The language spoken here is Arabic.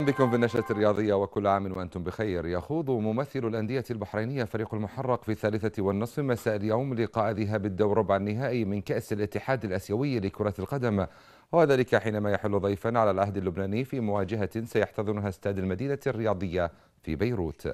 بكم بالنشرة الرياضية وكل عام وأنتم بخير يخوض ممثل الأندية البحرينية فريق المحرق في الثالثة والنصف مساء اليوم لقاء ذهاب الدور ربع النهائي من كأس الاتحاد الأسيوي لكرة القدم وذلك حينما يحل ضيفا على العهد اللبناني في مواجهة سيحتضنها استاد المدينة الرياضية في بيروت